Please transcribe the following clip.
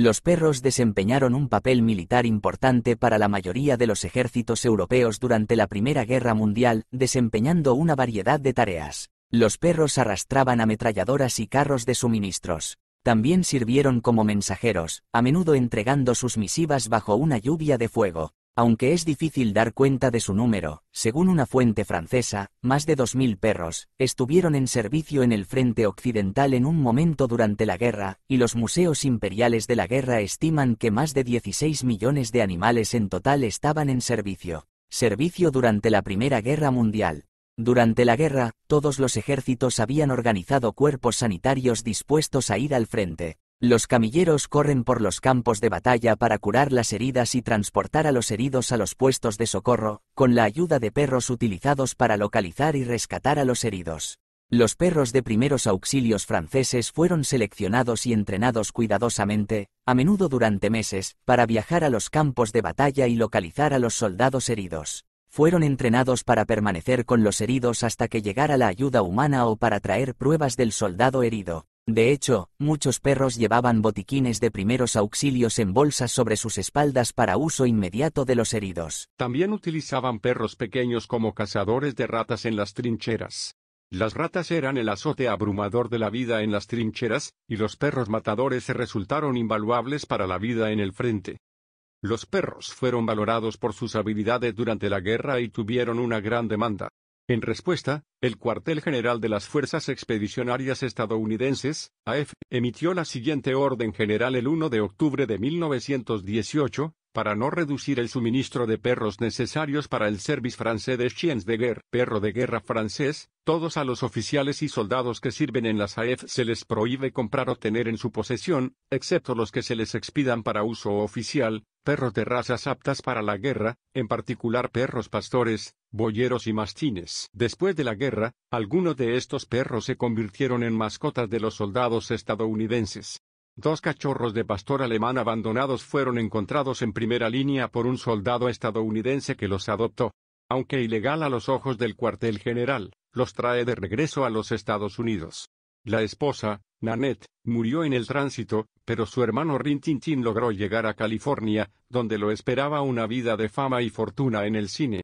Los perros desempeñaron un papel militar importante para la mayoría de los ejércitos europeos durante la Primera Guerra Mundial, desempeñando una variedad de tareas. Los perros arrastraban ametralladoras y carros de suministros. También sirvieron como mensajeros, a menudo entregando sus misivas bajo una lluvia de fuego. Aunque es difícil dar cuenta de su número, según una fuente francesa, más de 2.000 perros estuvieron en servicio en el frente occidental en un momento durante la guerra, y los museos imperiales de la guerra estiman que más de 16 millones de animales en total estaban en servicio. Servicio durante la Primera Guerra Mundial. Durante la guerra, todos los ejércitos habían organizado cuerpos sanitarios dispuestos a ir al frente. Los camilleros corren por los campos de batalla para curar las heridas y transportar a los heridos a los puestos de socorro, con la ayuda de perros utilizados para localizar y rescatar a los heridos. Los perros de primeros auxilios franceses fueron seleccionados y entrenados cuidadosamente, a menudo durante meses, para viajar a los campos de batalla y localizar a los soldados heridos. Fueron entrenados para permanecer con los heridos hasta que llegara la ayuda humana o para traer pruebas del soldado herido. De hecho, muchos perros llevaban botiquines de primeros auxilios en bolsas sobre sus espaldas para uso inmediato de los heridos. También utilizaban perros pequeños como cazadores de ratas en las trincheras. Las ratas eran el azote abrumador de la vida en las trincheras, y los perros matadores se resultaron invaluables para la vida en el frente. Los perros fueron valorados por sus habilidades durante la guerra y tuvieron una gran demanda. En respuesta, el cuartel general de las Fuerzas Expedicionarias Estadounidenses, AF, emitió la siguiente orden general el 1 de octubre de 1918, para no reducir el suministro de perros necesarios para el Service francés de Chiens de Guerre, perro de guerra francés, todos a los oficiales y soldados que sirven en la AEF se les prohíbe comprar o tener en su posesión, excepto los que se les expidan para uso oficial, perros de razas aptas para la guerra, en particular perros pastores, boyeros y mastines. Después de la guerra, algunos de estos perros se convirtieron en mascotas de los soldados estadounidenses. Dos cachorros de pastor alemán abandonados fueron encontrados en primera línea por un soldado estadounidense que los adoptó. Aunque ilegal a los ojos del cuartel general, los trae de regreso a los Estados Unidos. La esposa, Nanette, murió en el tránsito, pero su hermano Rin Tin Tin logró llegar a California, donde lo esperaba una vida de fama y fortuna en el cine.